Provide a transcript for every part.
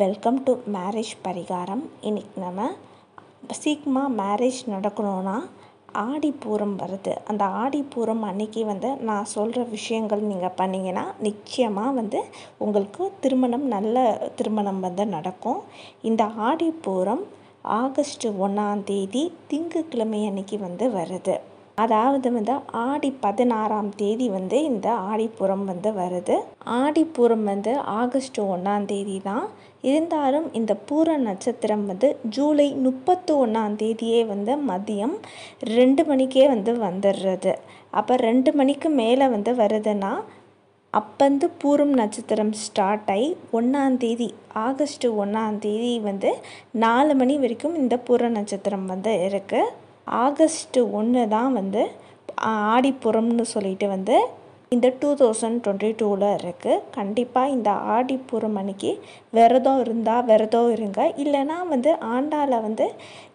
welcome to marriage பரிகாரம் இன்றைக்கி நம்ம சீக்கிரமாக மேரேஜ் நடக்கணும்னா ஆடிப்பூரம் வருது அந்த ஆடிப்பூரம் அன்னைக்கு வந்து நான் சொல்கிற விஷயங்கள் நீங்கள் பண்ணிங்கன்னா நிச்சயமாக வந்து உங்களுக்கு திருமணம் நல்ல திருமணம் வந்து நடக்கும் இந்த ஆடிப்பூரம் ஆகஸ்ட் ஒன்றாம் தேதி திங்கக்கிழமை அன்னைக்கு வந்து வருது அதாவது வந்து ஆடி பதினாறாம் தேதி வந்து இந்த ஆடிப்புறம் வந்து வருது ஆடிப்புறம் வந்து ஆகஸ்ட் ஒன்றாம் தேதி தான் இருந்தாலும் இந்த பூர நட்சத்திரம் வந்து ஜூலை முப்பத்து ஒன்றாம் தேதியே வந்து மதியம் ரெண்டு மணிக்கே வந்து வந்துடுறது அப்போ ரெண்டு மணிக்கு மேலே வந்து வருதுன்னா அப்பந்து பூரம் நட்சத்திரம் ஸ்டார்ட் ஆகி ஒன்றாந்தேதி ஆகஸ்ட் ஒன்றாந்தேதி வந்து நாலு மணி வரைக்கும் இந்த பூர நட்சத்திரம் வந்து இருக்குது ஆகஸ்ட்டு ஒன்று தான் வந்து ஆடிப்புறம்னு சொல்லிட்டு வந்து இந்த டூ தௌசண்ட் டுவெண்ட்டி டூவில் இருக்குது கண்டிப்பாக இந்த ஆடிப்புறம் அன்னைக்கு விரதம் இருந்தால் விரதம் இருங்க இல்லைனா வந்து ஆண்டாவில் வந்து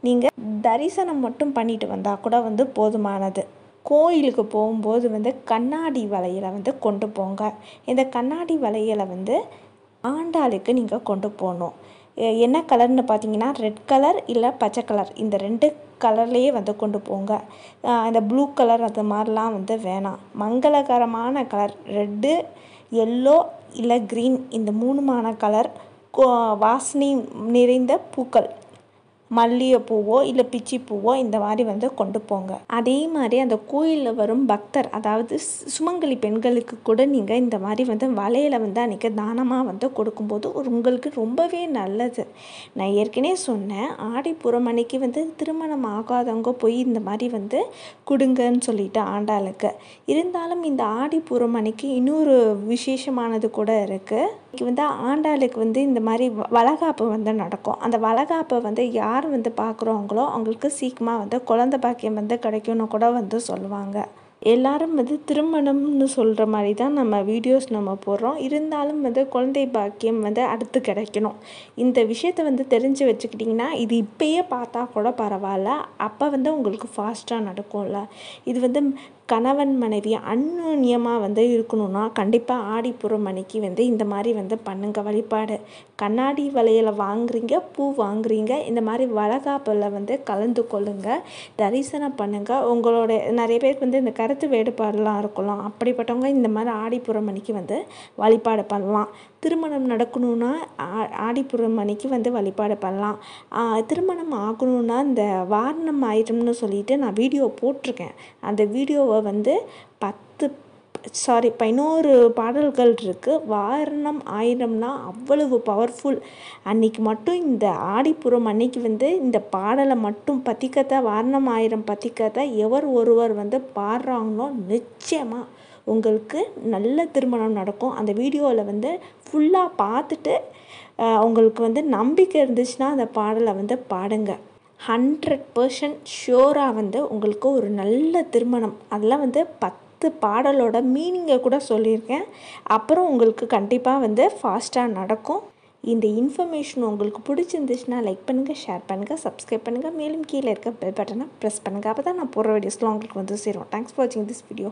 நீங்கள் தரிசனம் மட்டும் பண்ணிட்டு வந்தால் கூட வந்து போதுமானது கோயிலுக்கு போகும்போது வந்து கண்ணாடி வலையில் வந்து கொண்டு போங்க இந்த கண்ணாடி வலையில் வந்து ஆண்டாளுக்கு நீங்கள் கொண்டு போகணும் என்ன கலர்னு பார்த்தீங்கன்னா ரெட் கலர் இல்லை பச்சை கலர் இந்த ரெண்டு கலர்லேயே வந்து கொண்டு போங்க அந்த ப்ளூ கலர் அது மாதிரிலாம் வந்து வேணாம் மங்களகரமான கலர் ரெட்டு எல்லோ இல்லை க்ரீன் இந்த மூணுமான கலர் கோ வாசனை நிறைந்த பூக்கள் மல்லிகைப்பூவோ இல்லை பிச்சி பூவோ இந்த மாதிரி வந்து கொண்டு போங்க அதே மாதிரி அந்த கோயிலில் வரும் பக்தர் அதாவது சுமங்கலி பெண்களுக்கு கூட நீங்கள் இந்த மாதிரி வந்து வலையில் வந்து அன்றைக்கி தானமாக வந்து கொடுக்கும்போது உங்களுக்கு ரொம்பவே நல்லது நான் ஏற்கனவே சொன்னேன் ஆடி அன்னைக்கு வந்து திருமணம் ஆகாதவங்க போய் இந்த மாதிரி வந்து கொடுங்கன்னு சொல்லிட்டு ஆண்டாளுக்கு இருந்தாலும் இந்த ஆடி அன்னைக்கு இன்னொரு விசேஷமானது கூட இருக்குது இன்றைக்கி வந்து ஆண்டாளுக்கு வந்து இந்த மாதிரி வளகாப்பு வந்து நடக்கும் அந்த வளகாப்பை வந்து யார் வந்து பார்க்குறவங்களோ அவங்களுக்கு சீக்கிரமாக வந்து குழந்த பாக்கியம் வந்து கிடைக்கும்னு கூட வந்து சொல்லுவாங்க எல்லாரும் வந்து திருமணம்னு சொல்கிற மாதிரி தான் நம்ம வீடியோஸ் நம்ம போடுறோம் இருந்தாலும் வந்து குழந்தை பாக்கியம் வந்து அடுத்து கிடைக்கணும் இந்த விஷயத்த வந்து தெரிஞ்சு வச்சுக்கிட்டிங்கன்னா இது இப்பயே பார்த்தா கூட பரவாயில்ல அப்போ வந்து உங்களுக்கு ஃபாஸ்ட்டாக நடக்கும்ல இது வந்து கணவன் மனைவி அந்நுன்யமாக வந்து இருக்கணும்னா கண்டிப்பாக ஆடிப்புற மணிக்கு வந்து இந்த மாதிரி வந்து பண்ணுங்க வழிபாடு கண்ணாடி வலையில் வாங்குறீங்க பூ வாங்குறீங்க இந்த மாதிரி வளகாப்பில் வந்து கலந்து கொள்ளுங்கள் தரிசனம் பண்ணுங்கள் உங்களோட நிறைய பேருக்கு வந்து இந்த கரு கருத்து வேறுபாடுலாம் இருக்கலாம் அப்படிப்பட்டவங்க இந்த மாதிரி ஆடிப்புறம் அன்னைக்கு வந்து வழிபாடு பண்ணலாம் திருமணம் நடக்கணும்னா ஆடிப்புறம் அன்னைக்கு வந்து வழிபாடு பண்ணலாம் திருமணம் ஆகணும்னா இந்த வாரணம் ஆயிரம்னு சொல்லிட்டு நான் வீடியோ போட்டிருக்கேன் அந்த வீடியோவை வந்து பத்து சாரி பதினோரு பாடல்கள் இருக்குது வாரணம் ஆயிரம்னா அவ்வளவு பவர்ஃபுல் அன்றைக்கி மட்டும் இந்த ஆடிப்புறம் அன்றைக்கி வந்து இந்த பாடலை மட்டும் பற்றிக்கத்தா வாரணம் ஆயிரம் பற்றிக்கத்தா எவர் ஒருவர் வந்து பாடுறாங்களோ நிச்சயமாக உங்களுக்கு நல்ல திருமணம் நடக்கும் அந்த வீடியோவில் வந்து ஃபுல்லாக பார்த்துட்டு உங்களுக்கு வந்து நம்பிக்கை இருந்துச்சுன்னா அந்த பாடலை வந்து பாடுங்க ஹண்ட்ரட் பர்சன்ட் ஷோராக வந்து உங்களுக்கு ஒரு நல்ல திருமணம் அதெல்லாம் வந்து பத் பத்து பாடலோட மீனிங்கை கூட சொல்லியிருக்கேன் அப்புறம் உங்களுக்கு கண்டிப்பாக வந்து ஃபாஸ்ட்டாக நடக்கும் இந்த இன்ஃபர்மேஷன் உங்களுக்கு பிடிச்சிருந்துச்சுன்னா லைக் பண்ணுங்கள் ஷேர் பண்ணுங்கள் சப்ஸ்கிரைப் பண்ணுங்கள் மேலும் கீழே இருக்க பெல் பட்டனை ப்ரெஸ் பண்ணுங்கள் அப்போ தான் நான் போகிற வீடியோஸ்லாம் உங்களுக்கு வந்து சேரும் தேங்க்ஸ் ஃபார் வாட்சிங் திஸ் வீடியோ